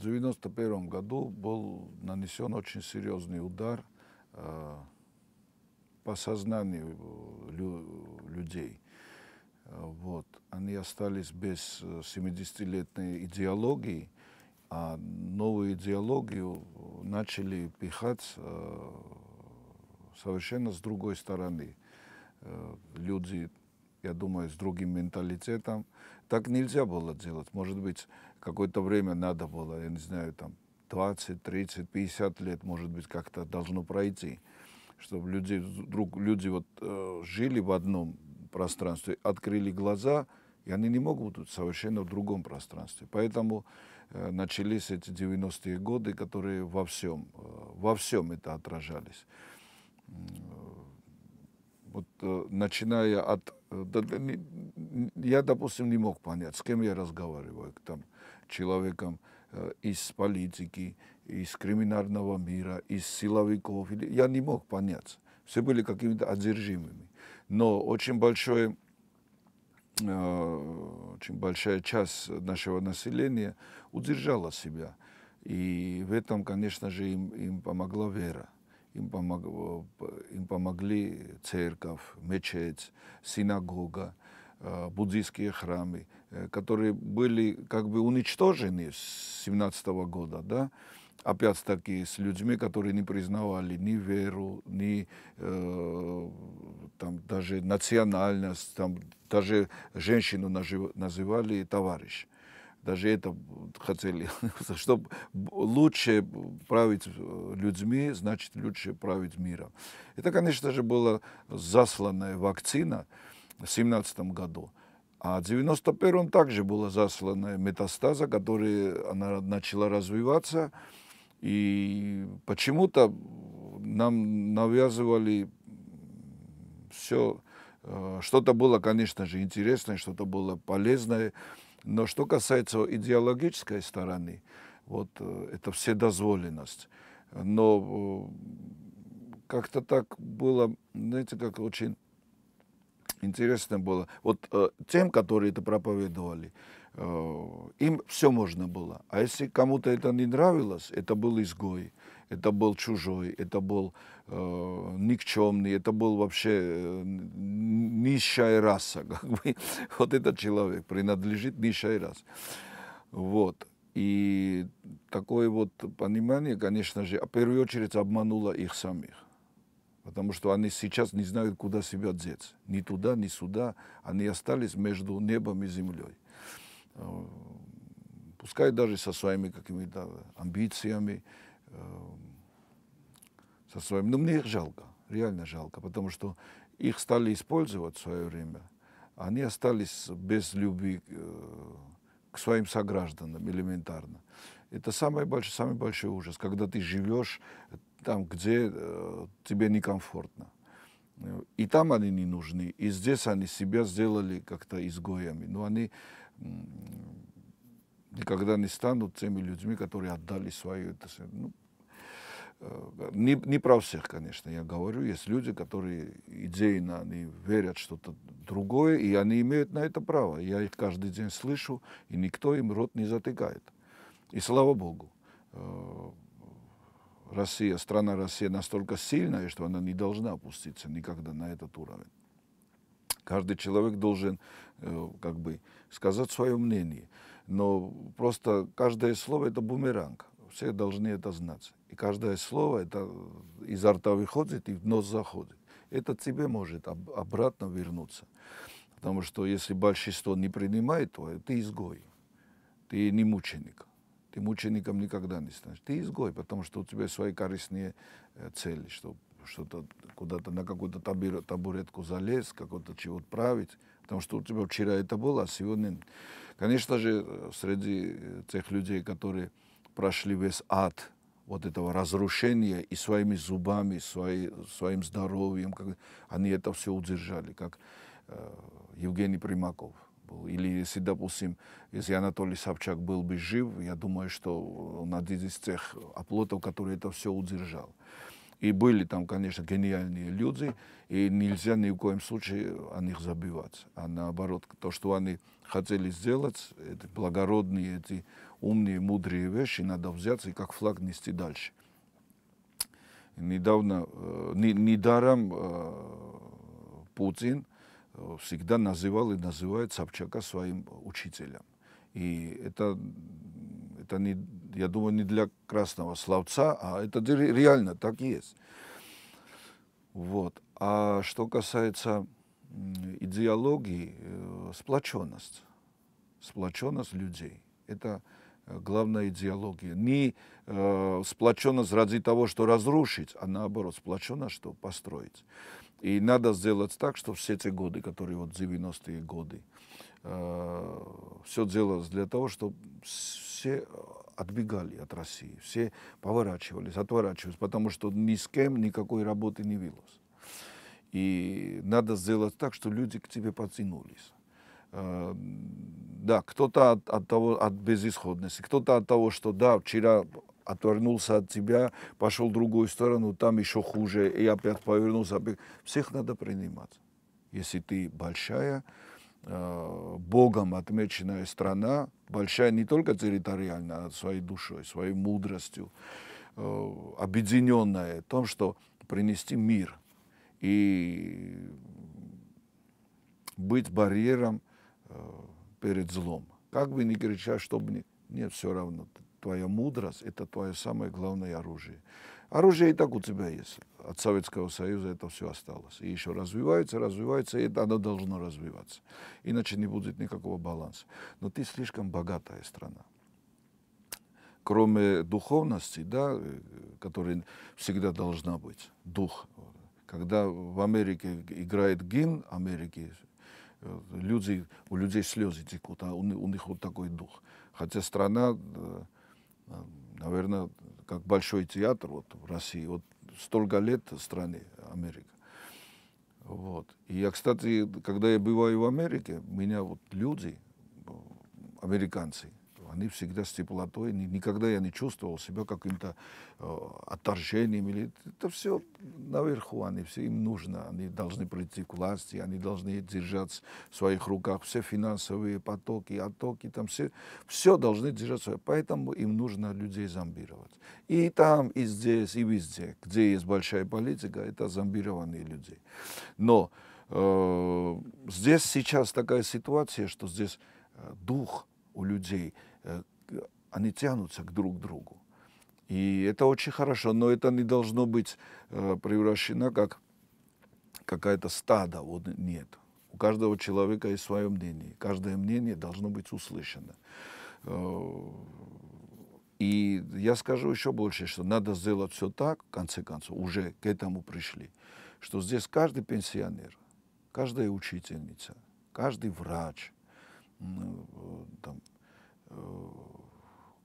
1991 году был нанесен очень серьезный удар э, по сознанию э, лю людей. Э, вот. Они остались без 70-летней э, идеологии, а новую идеологию начали пихать э, совершенно с другой стороны. Э, люди я думаю, с другим менталитетом. Так нельзя было делать. Может быть, какое-то время надо было, я не знаю, там 20, 30, 50 лет, может быть, как-то должно пройти, чтобы люди, друг, люди вот, э, жили в одном пространстве, открыли глаза, и они не могут быть совершенно в другом пространстве. Поэтому э, начались эти 90-е годы, которые во всем, э, во всем это отражались вот, э, начиная от... Э, да, я, допустим, не мог понять, с кем я разговариваю, там, человеком э, из политики, из криминального мира, из силовиков. Или, я не мог понять. Все были какими-то одержимыми. Но очень большое э, очень большая часть нашего населения удержала себя. И в этом, конечно же, им, им помогла вера им, помог, э, им помогли церковь, мечеть, синагога, э, буддийские храмы, э, которые были как бы уничтожены с 17 -го года, да, опять-таки с людьми, которые не признавали ни веру, ни э, там, даже национальность, там, даже женщину называли товарищ. Э, даже это хотели, чтобы лучше править э, людьми, значит лучше править миром. Это, конечно же, была засланная вакцина в 2017 году. А в 91-м также была заслана метастаза, которая она начала развиваться. И почему-то нам навязывали все, э, что-то было, конечно же, интересное, что-то было полезное. Но что касается идеологической стороны, вот э, это вседозволенность. Но э, как-то так было, знаете, как очень интересно было. Вот э, тем, которые это проповедовали, им все можно было. А если кому-то это не нравилось, это был изгой это был чужой, это был э, никчемный, это был вообще э, нищая раса. Как бы. Вот этот человек принадлежит нищая раса. Вот. И такое вот понимание, конечно же, а в первую очередь обмануло их самих. Потому что они сейчас не знают, куда себя деть. Ни туда, ни сюда. Они остались между небом и землей. Э, пускай даже со своими какими-то амбициями, Эм, со своим. Но ну, мне их жалко, реально жалко, потому что их стали использовать в свое время. Они остались без любви э, к своим согражданам элементарно. Это самый большой, самый большой ужас, когда ты живешь там, где э, тебе некомфортно. И там они не нужны, и здесь они себя сделали как-то изгоями. Но они никогда не станут теми людьми, которые отдали свою Это, ну, Э, не, не про всех, конечно, я говорю. Есть люди, которые идейно они верят что-то другое, и они имеют на это право. Я их каждый день слышу, и никто им рот не затыкает. И слава Богу, э, Россия, страна Россия настолько сильная, что она не должна опуститься никогда на этот уровень. Каждый человек должен э, как бы сказать свое мнение. Но просто каждое слово это бумеранг все должны это знать. И каждое слово это изо рта выходит и в нос заходит. Это тебе может об, обратно вернуться. Потому что если большинство не принимает, то ты изгой. Ты не мученик. Ты мучеником никогда не станешь. Ты изгой, потому что у тебя свои корыстные э, цели, чтобы что-то куда-то на какую-то табуретку залез, какого-то чего отправить, потому что у тебя вчера это было, а сегодня... Конечно же, э, среди э, тех людей, которые прошли весь ад вот этого разрушения и своими зубами, свои, своим здоровьем, как, они это все удержали, как э, Евгений Примаков был. Или если, допустим, если Анатолий Собчак был бы жив, я думаю, что он один из тех оплотов, который это все удержал. И были там, конечно, гениальные люди, и нельзя ни в коем случае о них забиваться. А наоборот, то, что они хотели сделать, это благородные эти умные, мудрые вещи надо взяться и как флаг нести дальше. Недавно, э, не, недаром э, Путин э, всегда называл и называет Собчака своим учителем. И это, это не, я думаю, не для красного словца, а это реально так есть. Вот. А что касается идеологии, э, сплоченность, сплоченность людей, это Э, главная идеология. Не э, сплоченность ради того, что разрушить, а наоборот, сплоченность, что построить. И надо сделать так, что все эти годы, которые вот 90-е годы, э, все делалось для того, чтобы все э, отбегали от России, все поворачивались, отворачивались, потому что ни с кем никакой работы не велось. И надо сделать так, что люди к тебе подтянулись. Э, да, кто-то от, от того, от безысходности, кто-то от того, что да, вчера отвернулся от тебя, пошел в другую сторону, там еще хуже, и опять повернулся. А всех надо принимать. Если ты большая, э, Богом отмеченная страна, большая не только территориально, а своей душой, своей мудростью, э, объединенная в том, что принести мир и быть барьером – Э, перед злом. Как бы ни крича, чтобы не... Нет, все равно. Твоя мудрость – это твое самое главное оружие. Оружие и так у тебя есть. От Советского Союза это все осталось. И еще развивается, развивается, и оно должно развиваться. Иначе не будет никакого баланса. Но ты слишком богатая страна кроме духовности, да, э, которая всегда должна быть, дух. Когда в Америке играет гимн Америки, люди, у людей слезы текут, а у, у них вот такой дух. Хотя страна, э, э, наверное, как большой театр вот в России, вот столько лет страны Америка. Вот. И я, кстати, когда я бываю в Америке, меня вот люди, э, американцы, они всегда с теплотой. Никогда я не чувствовал себя каким-то э, отторжением. Или... Это все наверху. Они все им нужно. Они должны прийти к власти, они должны держать в своих руках все финансовые потоки, оттоки. Там все, все должны держать. Свои. Поэтому им нужно людей зомбировать. И там, и здесь, и везде, где есть большая политика, это зомбированные люди. Но э, здесь сейчас такая ситуация, что здесь э, дух у людей – они тянутся к друг другу. И это очень хорошо, но это не должно быть э, превращено как какая-то стада. Вот нет. У каждого человека есть свое мнение. Каждое мнение должно быть услышано. Э, и я скажу еще больше, что надо сделать все так, в конце концов, уже к этому пришли, что здесь каждый пенсионер, каждая учительница, каждый врач, э, там,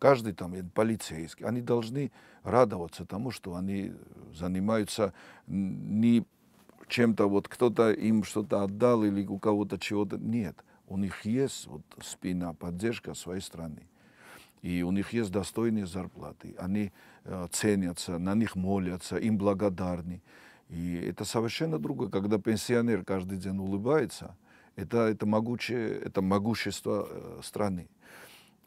каждый там полицейский, они должны радоваться тому, что они занимаются не чем-то, вот кто-то им что-то отдал или у кого-то чего-то. Нет, у них есть вот спина, поддержка своей страны. И у них есть достойные зарплаты. Они э, ценятся, на них молятся, им благодарны. И это совершенно другое, когда пенсионер каждый день улыбается. Это, это, могучее, это могущество э, страны.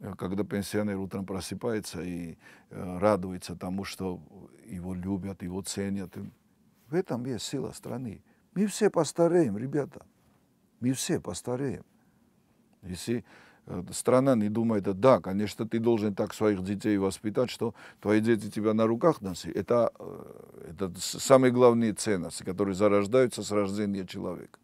Э, когда пенсионер утром просыпается и э, радуется тому, что его любят, его ценят. В этом есть сила страны. Мы все постареем, ребята. Мы все постареем. Если э, страна не думает, да, конечно, ты должен так своих детей воспитать, что твои дети тебя на руках носят. Это, это самые главные ценности, которые зарождаются с рождения человека.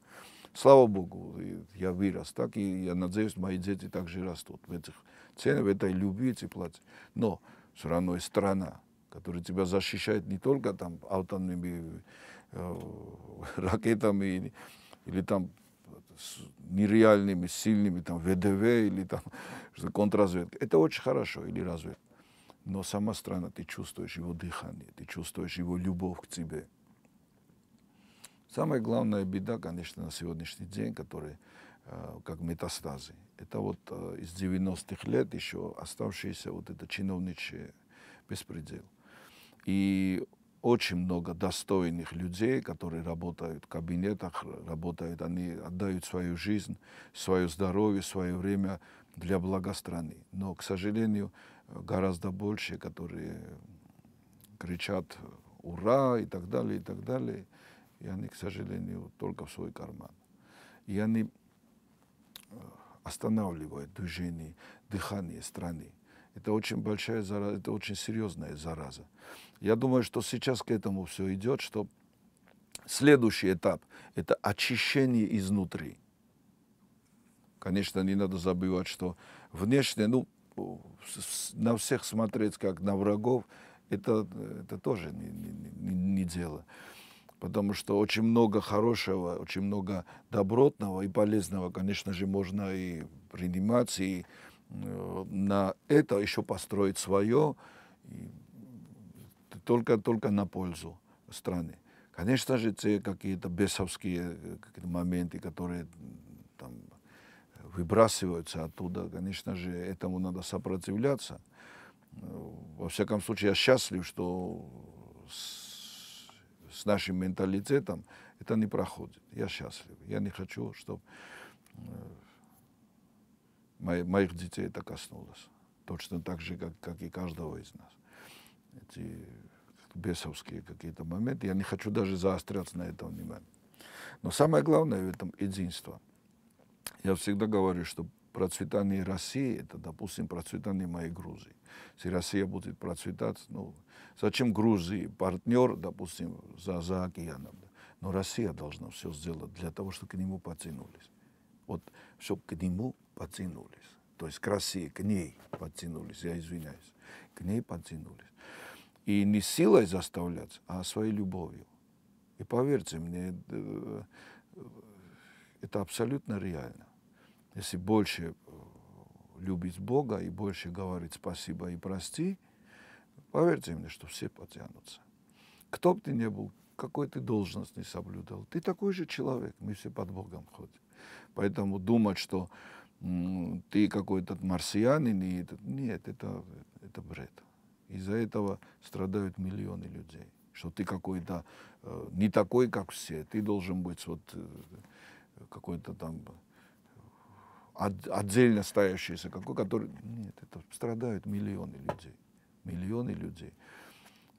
Слава Богу, я вырос так, и я надеюсь, мои дети также растут в этих цену этой любви, теплоты. Но все равно и страна, которая тебя защищает не только там атомными э, ракетами или, или там с нереальными, сильными, там, ВДВ или там контрразведка. Это очень хорошо, или разведка. Но сама страна, ты чувствуешь его дыхание, ты чувствуешь его любовь к тебе. Самая главная беда, конечно, на сегодняшний день, которая Э, как метастазы. Это вот э, из 90-х лет еще оставшийся вот это чиновничий беспредел. И очень много достойных людей, которые работают в кабинетах, работают, они отдают свою жизнь, свое здоровье, свое время для блага страны. Но, к сожалению, гораздо больше, которые кричат «Ура!» и так далее, и так далее. И они, к сожалению, только в свой карман. И они останавливает движение, дыхания страны. Это очень большая зараза, это очень серьезная зараза. Я думаю, что сейчас к этому все идет, что следующий этап – это очищение изнутри. Конечно, не надо забывать, что внешне, ну, на всех смотреть как на врагов, это, это тоже не, не, не дело потому что очень много хорошего, очень много добротного и полезного, конечно же, можно и принимать, и э, на это еще построить свое, только, только на пользу страны. Конечно же, это какие-то бесовские э, какие моменты, которые там, выбрасываются оттуда. Конечно же, этому надо сопротивляться. Э, во всяком случае, я счастлив, что с нашим менталитетом, это не проходит. Я счастлив. Я не хочу, чтобы э, мои, моих детей это коснулось. Точно так же, как, как и каждого из нас. Эти бесовские какие-то моменты. Я не хочу даже заостряться на этом внимание. Но самое главное в этом единство. Я всегда говорю, что процветание России, это, допустим, процветание моей Грузии. Если Россия будет процветать, ну, зачем Грузии партнер, допустим, за, за океаном? Да? Но Россия должна все сделать для того, чтобы к нему подтянулись Вот, чтобы к нему подтянулись То есть к России, к ней подтянулись, я извиняюсь, к ней подтянулись. И не силой заставлять, а своей любовью. И поверьте мне, это э, абсолютно реально если больше э, любить Бога и больше говорить спасибо и прости, поверьте мне, что все потянутся. Кто бы ты ни был, какой ты должность не соблюдал, ты такой же человек, мы все под Богом ходим. Поэтому думать, что ты какой-то марсианин, и этот, нет, это, это бред. Из-за этого страдают миллионы людей, что ты какой-то э, не такой, как все, ты должен быть вот э, какой-то там от, отдельно стоящий Соколко, который... Нет, это страдают миллионы людей. Миллионы людей.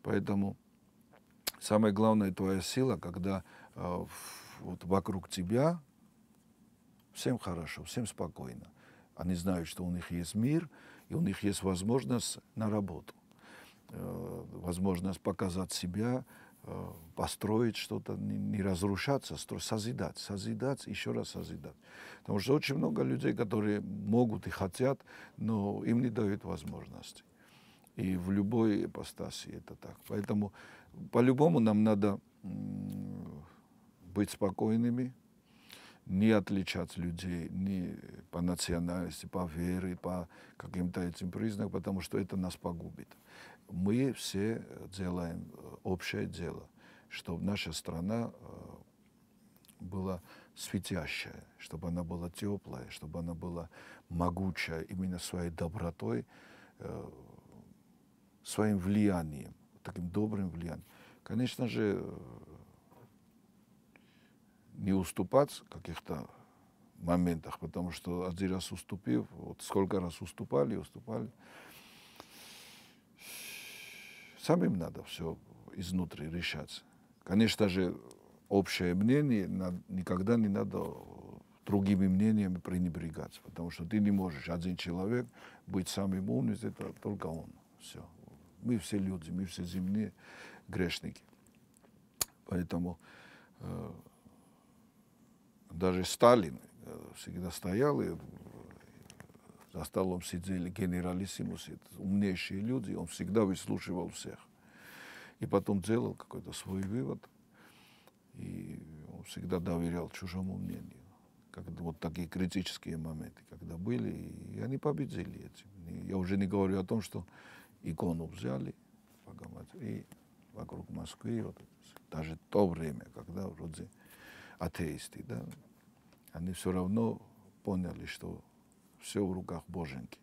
Поэтому самая главная твоя сила, когда э, вот вокруг тебя всем хорошо, всем спокойно. Они знают, что у них есть мир, и у них есть возможность на работу, э, возможность показать себя, Э, построить что-то, не, не разрушаться, строить, созидать, созидать, еще раз созидать. Потому что очень много людей, которые могут и хотят, но им не дают возможности. И в любой ипостаси это так. Поэтому по-любому нам надо быть спокойными, не отличать людей ни по национальности, по вере, по каким-то этим признакам, потому что это нас погубит мы все э, делаем э, общее дело, чтобы наша страна э, была светящая, чтобы она была теплая, чтобы она была могучая именно своей добротой, своим влиянием, таким добрым влиянием. Конечно же, не уступать в каких-то моментах, потому что один раз уступив, вот сколько раз уступали, уступали, самим надо все изнутри решать. Конечно же, общее мнение никогда не надо другими мнениями пренебрегать, потому что ты не можешь, один человек, быть самым умным, это только он. Все. Мы все люди, мы все земные грешники. Поэтому э, даже Сталин э, всегда стоял и за столом сидели генералиссимусы, умнейшие люди, он всегда выслушивал всех. И потом делал какой-то свой вывод, и он всегда доверял чужому мнению. Когда вот такие критические моменты, когда были, и они победили этим. И я уже не говорю о том, что икону взяли, и вокруг Москвы, вот, даже то время, когда вроде атеисты, да, они все равно поняли, что все в руках Боженьки.